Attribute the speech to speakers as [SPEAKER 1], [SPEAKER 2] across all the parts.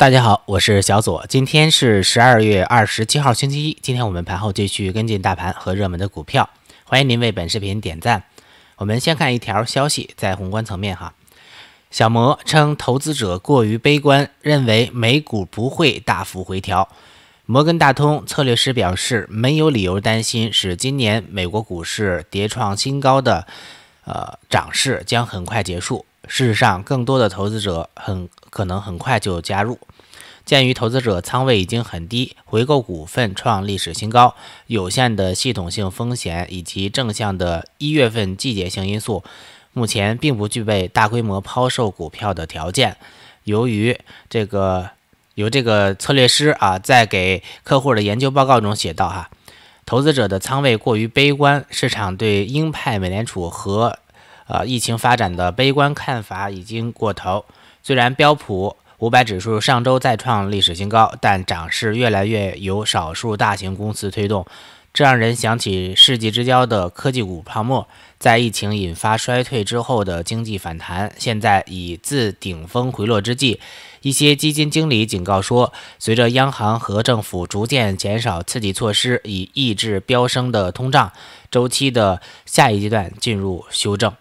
[SPEAKER 1] 大家好，我是小左，今天是十二月二十七号星期一。今天我们盘后继续跟进大盘和热门的股票。欢迎您为本视频点赞。我们先看一条消息，在宏观层面哈，小摩称投资者过于悲观，认为美股不会大幅回调。摩根大通策略师表示，没有理由担心使今年美国股市跌创新高的，呃，涨势将很快结束。事实上，更多的投资者很可能很快就加入。鉴于投资者仓位已经很低，回购股份创历史新高，有限的系统性风险以及正向的一月份季节性因素，目前并不具备大规模抛售股票的条件。由于这个由这个策略师啊在给客户的研究报告中写到哈，投资者的仓位过于悲观，市场对鹰派美联储和呃疫情发展的悲观看法已经过头。虽然标普。五百指数上周再创历史新高，但涨势越来越由少数大型公司推动，这让人想起世纪之交的科技股泡沫，在疫情引发衰退之后的经济反弹，现在已自顶峰回落之际，一些基金经理警告说，随着央行和政府逐渐减少刺激措施以抑制飙升的通胀，周期的下一阶段进入修正。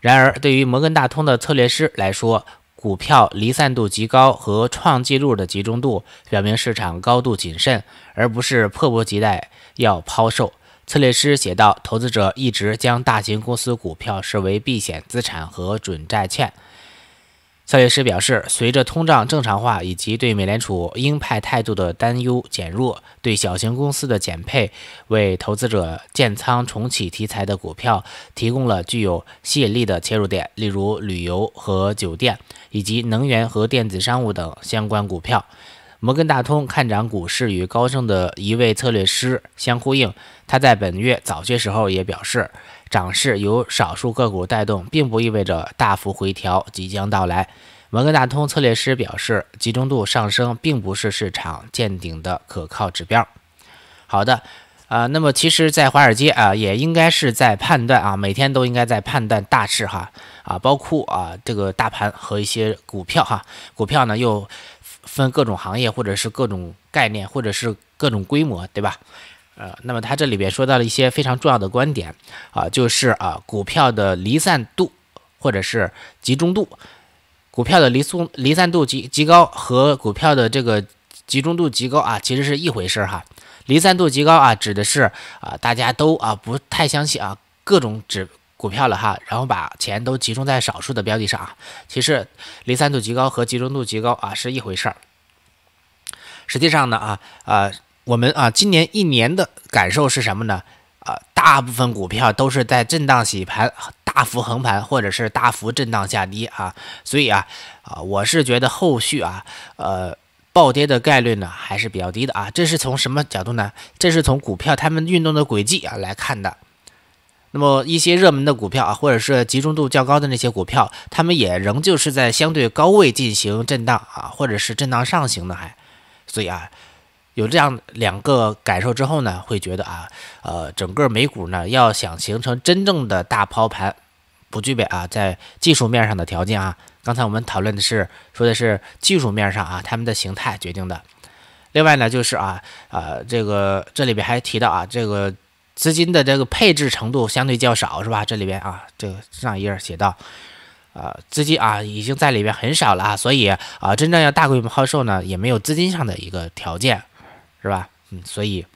[SPEAKER 1] 然而，对于摩根大通的策略师来说，股票离散度极高和创纪录的集中度表明市场高度谨慎，而不是迫不及待要抛售。策略师写道：“投资者一直将大型公司股票视为避险资产和准债券。”策略师表示，随着通胀正常化以及对美联储鹰派态度的担忧减弱，对小型公司的减配为投资者建仓重启题材的股票提供了具有吸引力的切入点，例如旅游和酒店，以及能源和电子商务等相关股票。摩根大通看涨股市，与高盛的一位策略师相呼应。他在本月早些时候也表示，涨势由少数个股带动，并不意味着大幅回调即将到来。摩根大通策略师表示，集中度上升并不是市场见顶的可靠指标。好的，呃，那么其实，在华尔街啊，也应该是在判断啊，每天都应该在判断大势哈啊，包括啊这个大盘和一些股票哈，股票呢又。分各种行业，或者是各种概念，或者是各种规模，对吧？呃，那么他这里边说到了一些非常重要的观点啊，就是啊，股票的离散度或者是集中度，股票的离松离散度极极高和股票的这个集中度极高啊，其实是一回事哈。离散度极高啊，指的是啊，大家都啊不太相信啊各种指。股票了哈，然后把钱都集中在少数的标的上啊，其实离散度极高和集中度极高啊是一回事儿。实际上呢啊呃我们啊今年一年的感受是什么呢啊大部分股票都是在震荡洗盘、大幅横盘或者是大幅震荡下跌啊，所以啊啊我是觉得后续啊呃暴跌的概率呢还是比较低的啊，这是从什么角度呢？这是从股票它们运动的轨迹啊来看的。那么一些热门的股票啊，或者是集中度较高的那些股票，它们也仍旧是在相对高位进行震荡啊，或者是震荡上行呢？还，所以啊，有这样两个感受之后呢，会觉得啊，呃，整个美股呢要想形成真正的大抛盘，不具备啊在技术面上的条件啊。刚才我们讨论的是说的是技术面上啊，它们的形态决定的。另外呢，就是啊，呃，这个这里边还提到啊，这个。资金的这个配置程度相对较少，是吧？这里边啊，这个上一页写到，呃，资金啊已经在里边很少了啊，所以啊，真正要大规模抛售呢，也没有资金上的一个条件，是吧？嗯，所以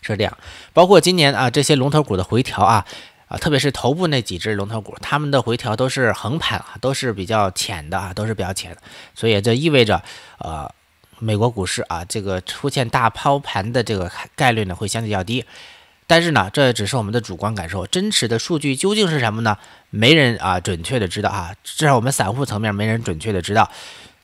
[SPEAKER 1] 是这样。包括今年啊，这些龙头股的回调啊，啊，特别是头部那几只龙头股，他们的回调都是横盘啊，都是比较浅的啊，都是比较浅的。所以这意味着，呃，美国股市啊，这个出现大抛盘的这个概率呢，会相对较低。但是呢，这只是我们的主观感受，真实的数据究竟是什么呢？没人啊准确的知道啊，至少我们散户层面没人准确的知道。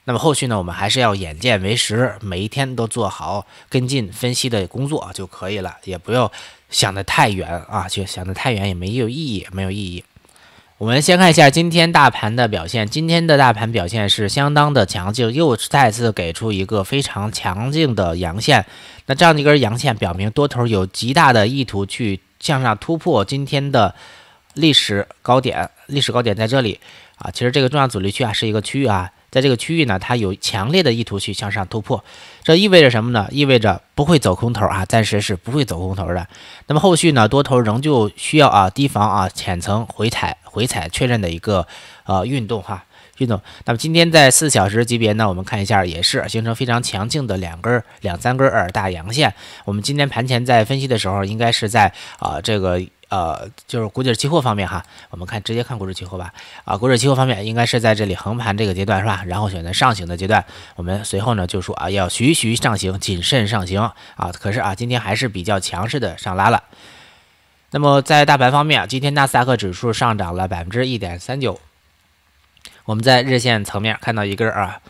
[SPEAKER 1] 那么后续呢，我们还是要眼见为实，每一天都做好跟进分析的工作就可以了，也不要想得太远啊，去想得太远也没有意义，没有意义。我们先看一下今天大盘的表现。今天的大盘表现是相当的强劲，又再次给出一个非常强劲的阳线。那这样的一根阳线表明多头有极大的意图去向上突破今天的历史高点。历史高点在这里啊，其实这个重要阻力区啊是一个区域啊，在这个区域呢，它有强烈的意图去向上突破，这意味着什么呢？意味着不会走空头啊，暂时是不会走空头的。那么后续呢，多头仍旧需要啊提防啊浅层回踩、回踩确认的一个呃运动哈运动。那么今天在四小时级别呢，我们看一下也是形成非常强劲的两根两三根大阳线。我们今天盘前在分析的时候，应该是在啊这个。呃，就是股指期货方面哈，我们看直接看股指期货吧。啊，股指期货方面应该是在这里横盘这个阶段是吧？然后选择上行的阶段，我们随后呢就说啊要徐徐上行，谨慎上行啊。可是啊，今天还是比较强势的上拉了。那么在大盘方面啊，今天纳斯达克指数上涨了百分之一点三九。我们在日线层面看到一根啊，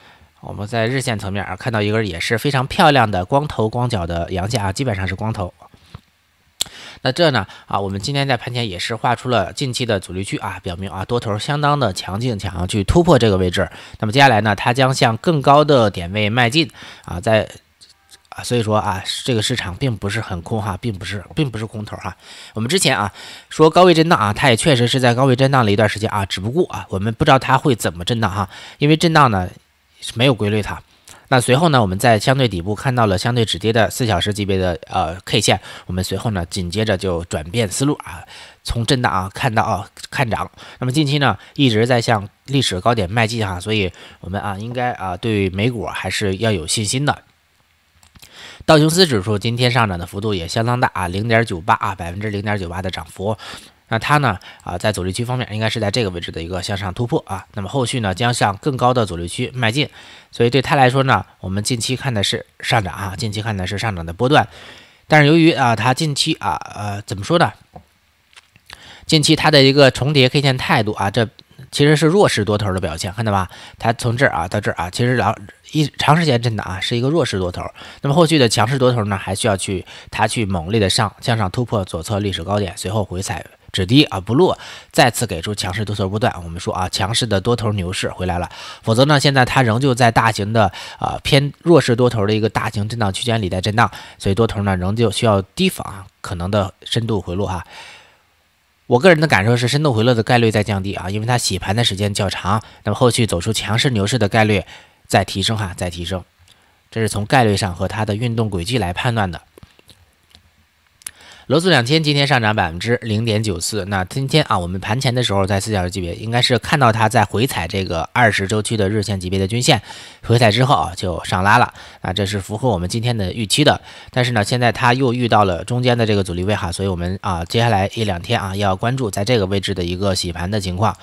[SPEAKER 1] 我们在日线层面啊看到一根也是非常漂亮的光头光脚的阳线啊，基本上是光头。那这呢啊，我们今天在盘前也是画出了近期的阻力区啊，表明啊多头相当的强劲，想要去突破这个位置。那么接下来呢，它将向更高的点位迈进啊，在啊，所以说啊，这个市场并不是很空哈，并不是，并不是空头哈。我们之前啊说高位震荡啊，它也确实是在高位震荡了一段时间啊，只不过啊，我们不知道它会怎么震荡哈，因为震荡呢是没有规律它。那随后呢，我们在相对底部看到了相对止跌的四小时级别的呃 K 线，我们随后呢紧接着就转变思路啊，从震荡啊看到啊看涨，那么近期呢一直在向历史高点迈进哈，所以我们啊应该啊对美股还是要有信心的。道琼斯指数今天上涨的幅度也相当大啊，零点九八啊百分之零点九八的涨幅。那它呢啊，在阻力区方面，应该是在这个位置的一个向上突破啊。那么后续呢，将向更高的阻力区迈进。所以对它来说呢，我们近期看的是上涨啊，近期看的是上涨的波段。但是由于啊，它近期啊，呃，怎么说呢？近期它的一个重叠 K 线态度啊，这其实是弱势多头的表现，看到吧？它从这儿啊到这儿啊，其实老一长时间震荡啊，是一个弱势多头。那么后续的强势多头呢，还需要去它去猛烈的上向上突破左侧历史高点，随后回踩。止跌啊不落，再次给出强势多头波段。我们说啊，强势的多头牛市回来了。否则呢，现在它仍旧在大型的啊偏弱势多头的一个大型震荡区间里在震荡，所以多头呢仍旧需要提防可能的深度回落哈。我个人的感受是深度回落的概率在降低啊，因为它洗盘的时间较长，那么后续走出强势牛市的概率在提升哈，在提升。这是从概率上和它的运动轨迹来判断的。罗素两千今天上涨百分之零点九四。那今天啊，我们盘前的时候，在四小时级别，应该是看到它在回踩这个二十周期的日线级别的均线，回踩之后就上拉了。啊，这是符合我们今天的预期的。但是呢，现在它又遇到了中间的这个阻力位哈，所以我们啊，接下来一两天啊，要关注在这个位置的一个洗盘的情况。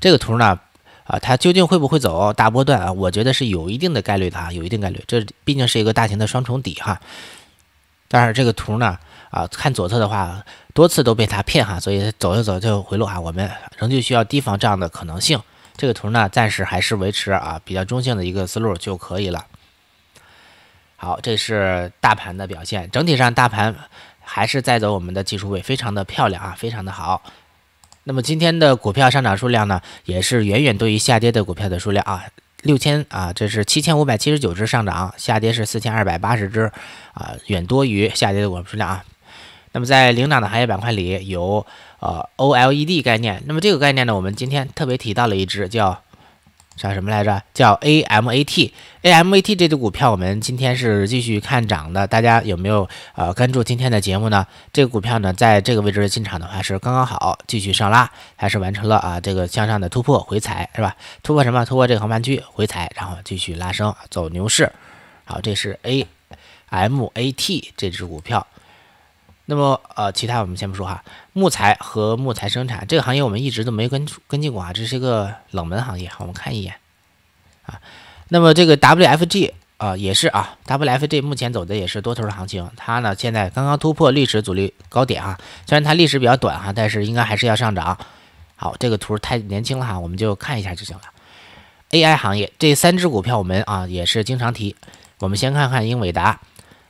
[SPEAKER 1] 这个图呢，啊，它究竟会不会走大波段啊？我觉得是有一定的概率的，啊，有一定概率。这毕竟是一个大型的双重底哈。但是这个图呢，啊，看左侧的话，多次都被它骗哈，所以走着走就回落啊，我们仍旧需要提防这样的可能性。这个图呢，暂时还是维持啊比较中性的一个思路就可以了。好，这是大盘的表现，整体上大盘还是在走我们的技术位，非常的漂亮啊，非常的好。那么今天的股票上涨数量呢，也是远远多于下跌的股票的数量啊。六千啊，这是七千五百七十九只上涨，下跌是四千二百八十只，啊，远多于下跌的股数量啊。那么在领涨的行业板块里，有呃 OLED 概念。那么这个概念呢，我们今天特别提到了一只叫。叫什么来着？叫 AMAT，AMAT 这只股票我们今天是继续看涨的。大家有没有呃关注今天的节目呢？这个股票呢，在这个位置进场的话是刚刚好，继续上拉，还是完成了啊这个向上的突破回踩是吧？突破什么？突破这个横盘区，回踩然后继续拉升走牛市。好，这是 AMAT 这只股票。那么呃，其他我们先不说哈，木材和木材生产这个行业我们一直都没跟跟进过啊，这是一个冷门行业，我们看一眼啊。那么这个 WFG 啊也是啊，WFG 目前走的也是多头的行情，它呢现在刚刚突破历史阻力高点啊，虽然它历史比较短哈，但是应该还是要上涨。好，这个图太年轻了哈，我们就看一下就行了。AI 行业这三只股票我们啊也是经常提，我们先看看英伟达。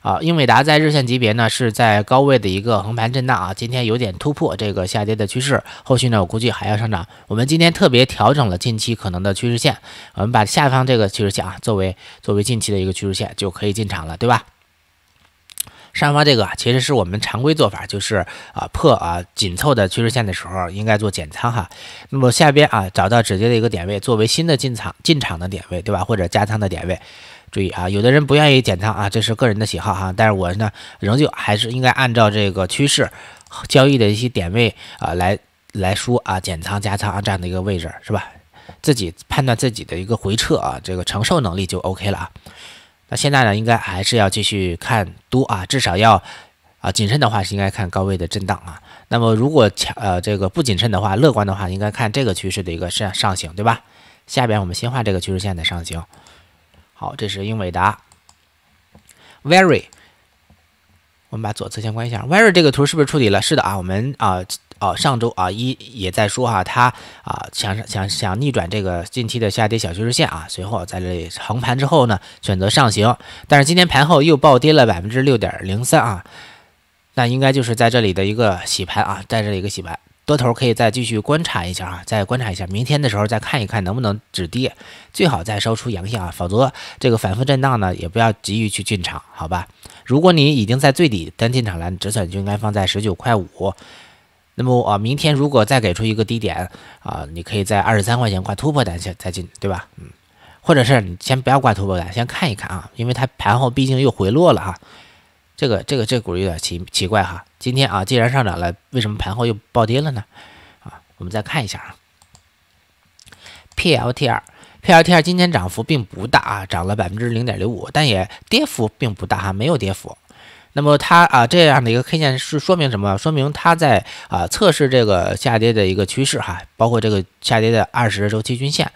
[SPEAKER 1] 啊，英伟达在日线级别呢是在高位的一个横盘震荡啊，今天有点突破这个下跌的趋势，后续呢我估计还要上涨。我们今天特别调整了近期可能的趋势线，我们把下方这个趋势线啊作为作为近期的一个趋势线就可以进场了，对吧？上方这个其实是我们常规做法，就是啊破啊紧凑的趋势线的时候应该做减仓哈。那么下边啊找到直接的一个点位作为新的进场进场的点位，对吧？或者加仓的点位。注意啊，有的人不愿意减仓啊，这是个人的喜好哈。但是我呢，仍旧还是应该按照这个趋势交易的一些点位啊来来说啊，减仓加仓啊这样的一个位置是吧？自己判断自己的一个回撤啊，这个承受能力就 OK 了啊。那现在呢，应该还是要继续看多啊，至少要啊，谨慎的话是应该看高位的震荡啊。那么如果强呃这个不谨慎的话，乐观的话，应该看这个趋势的一个上上行，对吧？下边我们先画这个趋势线的上行。好，这是英伟达。very，我们把左侧先关一下。very 这个图是不是处理了？是的啊，我们啊哦上周啊一也在说啊，它啊想想想逆转这个近期的下跌小趋势线啊，随后在这里横盘之后呢选择上行，但是今天盘后又暴跌了百分之六点零三啊，那应该就是在这里的一个洗盘啊，在这里一个洗盘。多头可以再继续观察一下啊，再观察一下，明天的时候再看一看能不能止跌，最好再收出阳线啊，否则这个反复震荡呢，也不要急于去进场，好吧？如果你已经在最底单进场了，止损就应该放在十九块五，那么啊，明天如果再给出一个低点啊，你可以在二十三块钱挂突破单线再进，对吧？嗯，或者是你先不要挂突破单，先看一看啊，因为它盘后毕竟又回落了哈。这个这个这股有点奇奇怪哈，今天啊既然上涨了，为什么盘后又暴跌了呢？啊，我们再看一下啊，PLT r p l t r 今天涨幅并不大啊，涨了百分之零点零五，但也跌幅并不大哈，没有跌幅。那么它啊这样的一个 K 线是说明什么？说明它在啊测试这个下跌的一个趋势哈，包括这个下跌的二十周期均线。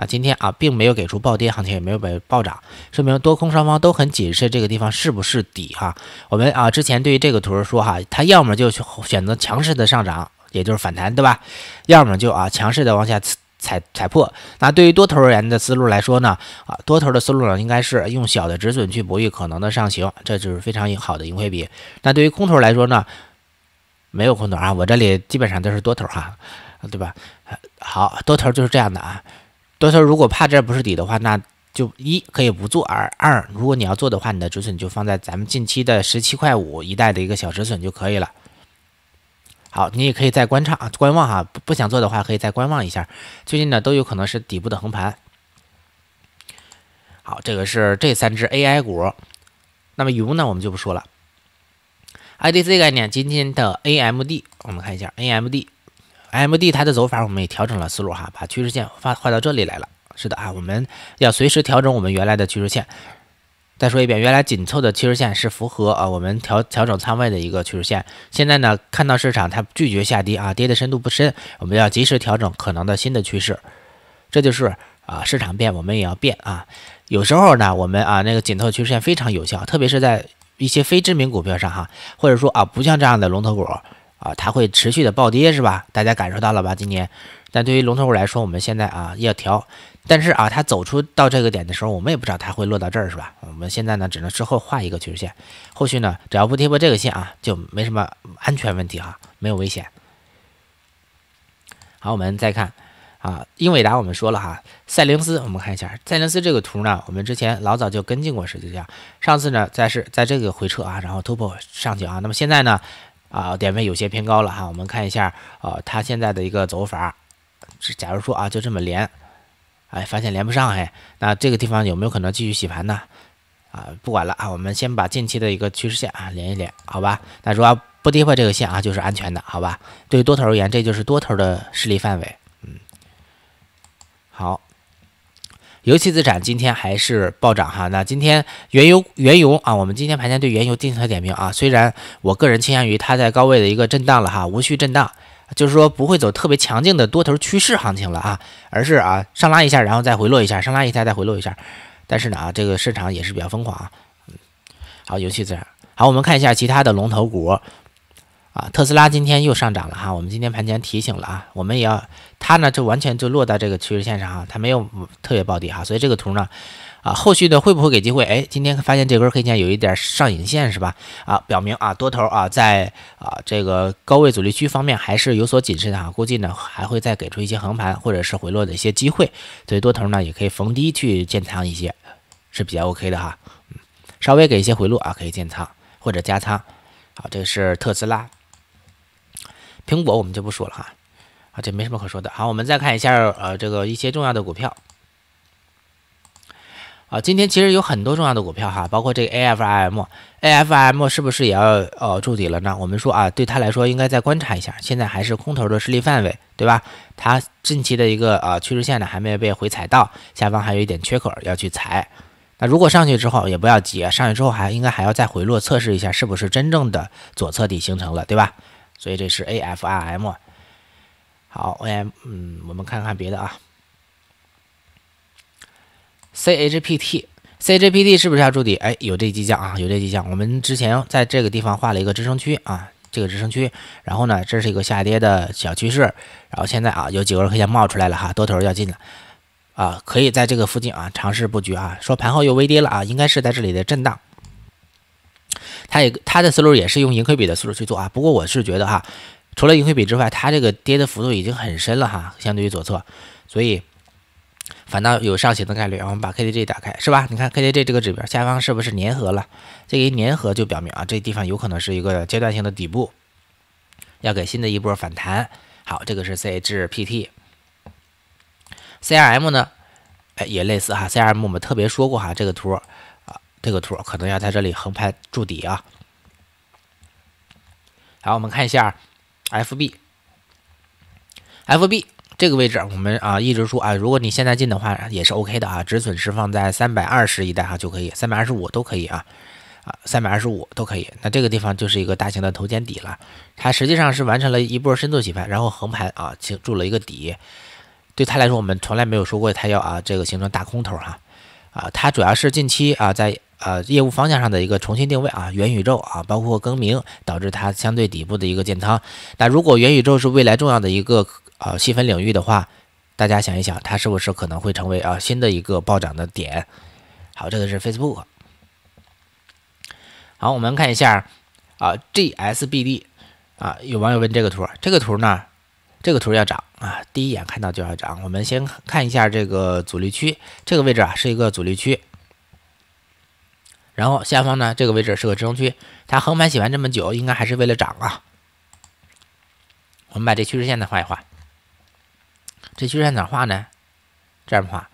[SPEAKER 1] 啊，今天啊，并没有给出暴跌行情，也没有被暴涨，说明多空双方都很谨慎。这个地方是不是底？哈，我们啊，之前对于这个图说哈，它要么就选择强势的上涨，也就是反弹，对吧？要么就啊，强势的往下踩踩破。那对于多头而言的思路来说呢，啊，多头的思路呢，应该是用小的止损去博弈可能的上行，这就是非常好的盈亏比。那对于空头来说呢，没有空头啊，我这里基本上都是多头哈，对吧？好多头就是这样的啊。到时候如果怕这不是底的话，那就一可以不做，而二如果你要做的话，你的止损就放在咱们近期的十七块五一带的一个小止损就可以了。好，你也可以再观察、观望哈，不不想做的话可以再观望一下。最近呢都有可能是底部的横盘。好，这个是这三只 AI 股，那么云呢我们就不说了。IDC 概念今天的 AMD，我们看一下 AMD。M D 它的走法，我们也调整了思路哈，把趋势线画画到这里来了。是的啊，我们要随时调整我们原来的趋势线。再说一遍，原来紧凑的趋势线是符合啊，我们调调整仓位的一个趋势线。现在呢，看到市场它拒绝下跌啊，跌的深度不深，我们要及时调整可能的新的趋势。这就是啊，市场变，我们也要变啊。有时候呢，我们啊那个紧凑趋势线非常有效，特别是在一些非知名股票上哈，或者说啊，不像这样的龙头股。啊，它会持续的暴跌是吧？大家感受到了吧？今年，但对于龙头股来说，我们现在啊要调，但是啊它走出到这个点的时候，我们也不知道它会落到这儿是吧？我们现在呢只能之后画一个趋势线，后续呢只要不跌破这个线啊，就没什么安全问题哈，没有危险。好，我们再看啊，英伟达我们说了哈，赛灵思我们看一下赛灵思这个图呢，我们之前老早就跟进过实际上，上次呢在是在这个回撤啊，然后突破上去啊，那么现在呢？啊，点位有些偏高了哈，我们看一下，呃，它现在的一个走法，假如说啊，就这么连，哎，发现连不上哎，那这个地方有没有可能继续洗盘呢？啊，不管了啊，我们先把近期的一个趋势线啊连一连，好吧？那只要不跌破这个线啊，就是安全的，好吧？对于多头而言，这就是多头的势力范围，嗯，好。油气资产今天还是暴涨哈，那今天原油原油啊，我们今天盘前对原油进行了点评啊，虽然我个人倾向于它在高位的一个震荡了哈，无序震荡，就是说不会走特别强劲的多头趋势行情了啊，而是啊上拉一下，然后再回落一下，上拉一下再回落一下，但是呢啊，这个市场也是比较疯狂，嗯，好，油气资产，好，我们看一下其他的龙头股。啊，特斯拉今天又上涨了哈，我们今天盘前提醒了啊，我们也要，它呢就完全就落到这个趋势线上哈，它没有特别暴跌哈，所以这个图呢，啊后续的会不会给机会？哎，今天发现这根黑线有一点上影线是吧？啊，表明啊多头啊在啊这个高位阻力区方面还是有所谨慎的哈，估计呢还会再给出一些横盘或者是回落的一些机会，所以多头呢也可以逢低去建仓一些，是比较 OK 的哈，嗯，稍微给一些回落啊可以建仓或者加仓，好，这是特斯拉。苹果我们就不说了哈，啊，这没什么可说的。好，我们再看一下，呃，这个一些重要的股票。啊，今天其实有很多重要的股票哈，包括这个 AFM，AFM 是不是也要呃筑底了呢？我们说啊，对它来说应该再观察一下，现在还是空头的势力范围，对吧？它近期的一个呃趋势线呢，还没有被回踩到下方，还有一点缺口要去踩。那如果上去之后也不要急，上去之后还应该还要再回落测试一下，是不是真正的左侧底形成了，对吧？所以这是 A F I M，好 a M，嗯，我们看看别的啊，C H P T，C h P T 是不是要筑底？哎，有这迹象啊，有这迹象。我们之前在这个地方画了一个支撑区啊，这个支撑区，然后呢，这是一个下跌的小趋势，然后现在啊，有几根 K 线冒出来了哈，多头要进了，啊，可以在这个附近啊尝试布局啊。说盘后又微跌了啊，应该是在这里的震荡。它也它的思路也是用盈亏比的思路去做啊，不过我是觉得哈，除了盈亏比之外，它这个跌的幅度已经很深了哈，相对于左侧，所以反倒有上行的概率。我们把 KDJ 打开是吧？你看 KDJ 这个指标下方是不是粘合了？这一粘合就表明啊，这地方有可能是一个阶段性的底部，要给新的一波反弹。好，这个是 CHPT，CRM 呢，哎也类似哈，CRM 我们特别说过哈，这个图。这个图可能要在这里横盘筑底啊。好，我们看一下 F B F B 这个位置，我们啊一直说啊，如果你现在进的话也是 O K 的啊，止损是放在三百二十一带啊就可以，三百二十五都可以啊啊，三百二十五都可以。那这个地方就是一个大型的头肩底了，它实际上是完成了一波深度洗盘，然后横盘啊筑了一个底。对他来说，我们从来没有说过他要啊这个形成大空头哈啊，它主要是近期啊在。呃，业务方向上的一个重新定位啊，元宇宙啊，包括更名导致它相对底部的一个建仓。那如果元宇宙是未来重要的一个呃细分领域的话，大家想一想，它是不是可能会成为啊新的一个暴涨的点？好，这个是 Facebook。好，我们看一下啊，GSBD 啊，有网友问这个图，这个图呢，这个图要涨啊，第一眼看到就要涨。我们先看一下这个阻力区，这个位置啊是一个阻力区。然后下方呢，这个位置是个支撑区，它横盘洗完这么久，应该还是为了涨啊。我们把这趋势线再画一画，这趋势线哪画呢？这样画。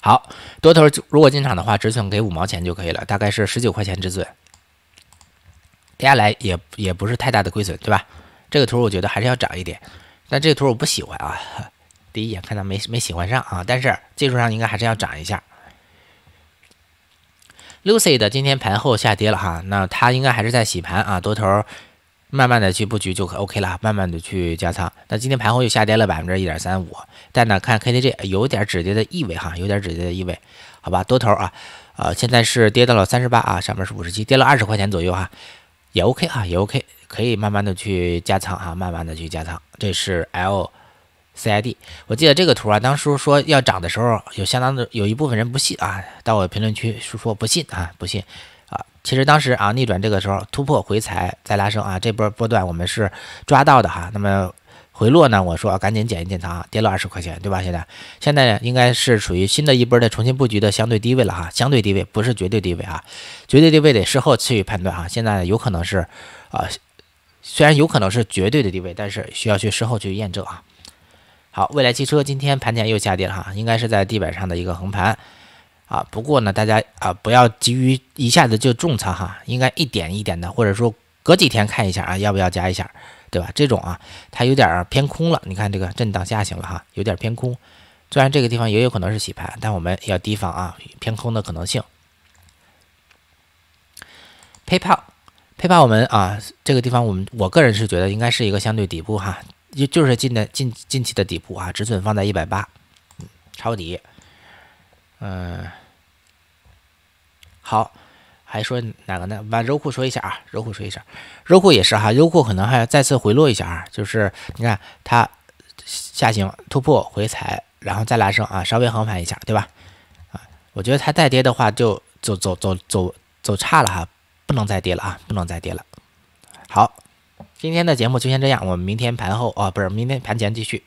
[SPEAKER 1] 好，多头如果进场的话，止损给五毛钱就可以了，大概是十九块钱止损。接下来也也不是太大的亏损，对吧？这个图我觉得还是要涨一点，但这个图我不喜欢啊，第一眼看到没没喜欢上啊，但是技术上应该还是要涨一下。Lucy 的今天盘后下跌了哈，那它应该还是在洗盘啊，多头慢慢的去布局就 OK 了，慢慢的去加仓。那今天盘后又下跌了百分之一点三五，但呢看 KDJ 有点止跌的意味哈，有点止跌的意味。好吧，多头啊，呃现在是跌到了三十八啊，上面是五十七，跌了二十块钱左右哈，也 OK 啊，也 OK，可以慢慢的去加仓啊，慢慢的去加仓。这是 L。C I D，我记得这个图啊，当初说要涨的时候，有相当的有一部分人不信啊，到我评论区说不信啊，不信啊。其实当时啊，逆转这个时候突破回踩再拉升啊，这波波段我们是抓到的哈。那么回落呢，我说赶紧减一减仓，跌了二十块钱对吧？现在现在呢，应该是属于新的一波的重新布局的相对低位了哈，相对低位不是绝对低位啊，绝对低位得事后去判断哈。现在有可能是啊，虽然有可能是绝对的地位，但是需要去事后去验证啊。好，未来汽车今天盘前又下跌了哈，应该是在地板上的一个横盘啊。不过呢，大家啊不要急于一下子就重仓哈，应该一点一点的，或者说隔几天看一下啊，要不要加一下，对吧？这种啊，它有点偏空了。你看这个震荡下行了哈，有点偏空。虽然这个地方也有可能是洗盘，但我们要提防啊偏空的可能性。PayPal，PayPal 我们啊这个地方我们我个人是觉得应该是一个相对底部哈。就就是近的近近期的底部啊，止损放在一百八，抄底，嗯，好，还说哪个呢？把柔库说一下啊，柔库说一下，柔库也是哈，柔库可能还要再次回落一下啊，就是你看它下行突破回踩，然后再拉升啊，稍微横盘一下，对吧？啊，我觉得它再跌的话就走走走走走差了哈，不能再跌了啊，不能再跌了，好。今天的节目就先这样，我们明天盘后啊，不是明天盘前继续。